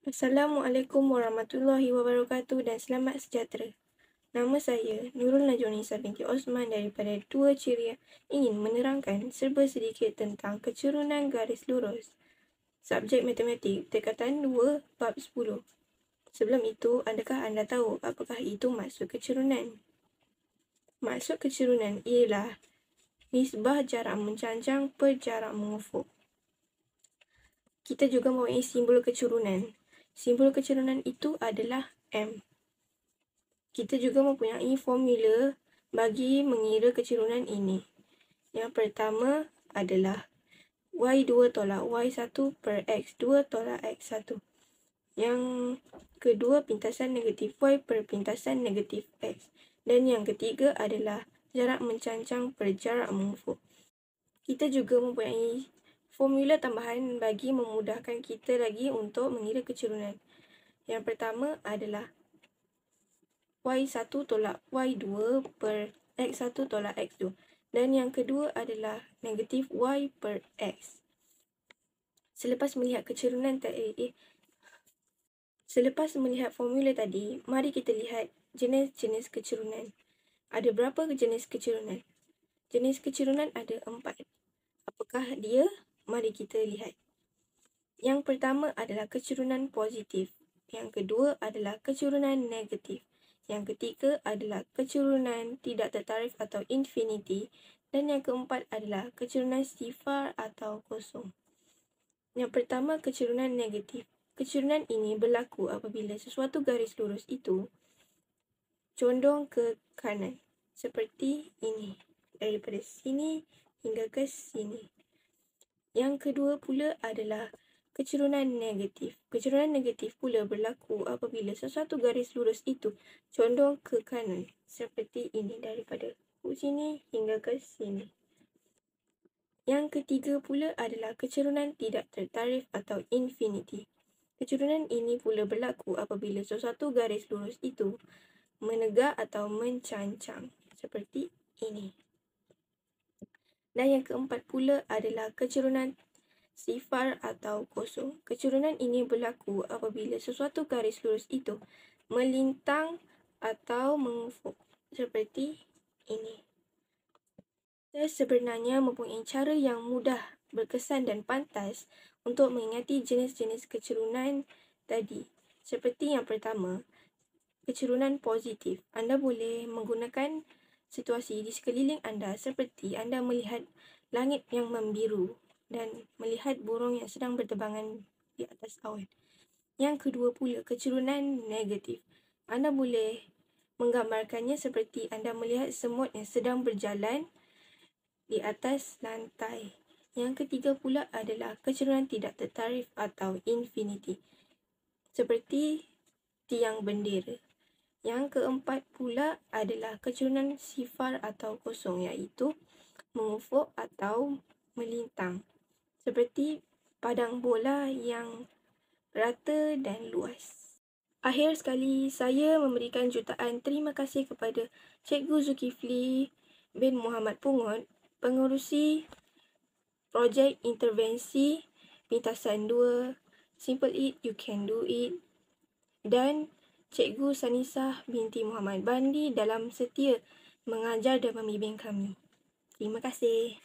Assalamualaikum warahmatullahi wabarakatuh dan selamat sejahtera. Nama saya Nurul Najwa binti Osman daripada Dua Ceria ingin menerangkan serba sedikit tentang kecerunan garis lurus. Subjek Matematik, Tekatan 2, Bab 10. Sebelum itu, adakah anda tahu apakah itu maksud kecerunan? Maksud kecerunan ialah nisbah jarak mencancang per jarak mengufuk. Kita juga mempunyai simbol kecerunan. Simbol kecerunan itu adalah M. Kita juga mempunyai formula bagi mengira kecerunan ini. Yang pertama adalah Y2 tolak Y1 per X2 tolak X1. Yang kedua pintasan negatif Y per pintasan negatif X. Dan yang ketiga adalah jarak mencancang per jarak mengufuk. Kita juga mempunyai formula tambahan bagi memudahkan kita lagi untuk mengira kecerunan. Yang pertama adalah y1 tolak y2 per x1 tolak x2. Dan yang kedua adalah negatif y per x. Selepas melihat kecerunan tadi, eh, eh, selepas melihat formula tadi, mari kita lihat jenis-jenis kecerunan. Ada berapa jenis kecerunan? Jenis kecerunan ada empat. Apakah dia mari kita lihat. Yang pertama adalah kecurunan positif. Yang kedua adalah kecurunan negatif. Yang ketiga adalah kecurunan tidak tertarif atau infinity. Dan yang keempat adalah kecurunan sifar atau kosong. Yang pertama, kecurunan negatif. Kecurunan ini berlaku apabila sesuatu garis lurus itu condong ke kanan. Seperti ini. Daripada sini hingga ke sini. Yang kedua pula adalah kecerunan negatif. Kecerunan negatif pula berlaku apabila sesuatu garis lurus itu condong ke kanan seperti ini daripada sini hingga ke sini. Yang ketiga pula adalah kecerunan tidak tertarif atau infinity. Kecerunan ini pula berlaku apabila sesuatu garis lurus itu menegak atau mencancang seperti ini. Dan yang keempat pula adalah kecerunan sifar atau kosong. Kecerunan ini berlaku apabila sesuatu garis lurus itu melintang atau mengufuk seperti ini. Saya sebenarnya mempunyai cara yang mudah, berkesan dan pantas untuk mengingati jenis-jenis kecerunan tadi. Seperti yang pertama, kecerunan positif. Anda boleh menggunakan situasi di sekeliling anda seperti anda melihat langit yang membiru dan melihat burung yang sedang berterbangan di atas awan. Yang kedua pula, kecerunan negatif. Anda boleh menggambarkannya seperti anda melihat semut yang sedang berjalan di atas lantai. Yang ketiga pula adalah kecerunan tidak tertarif atau infinity. Seperti tiang bendera. Yang keempat pula adalah kecunan sifar atau kosong iaitu mengufuk atau melintang. Seperti padang bola yang rata dan luas. Akhir sekali, saya memberikan jutaan terima kasih kepada Cikgu Zulkifli bin Muhammad Pungut, pengurusi projek intervensi Pintasan 2, Simple It, You Can Do It dan Cikgu Sanisah binti Muhammad Bandi dalam setia mengajar dan membimbing kami. Terima kasih.